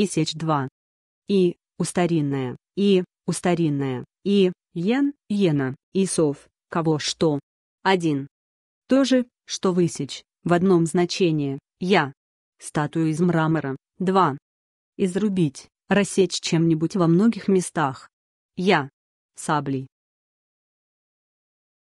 и сечь 2. И, устаринная, и, устаринная, и, йен, йена, и сов, кого что. 1. То же, что высечь, в одном значении, я. Статую из мрамора, 2. Изрубить, рассечь чем-нибудь во многих местах. Я. Саблей,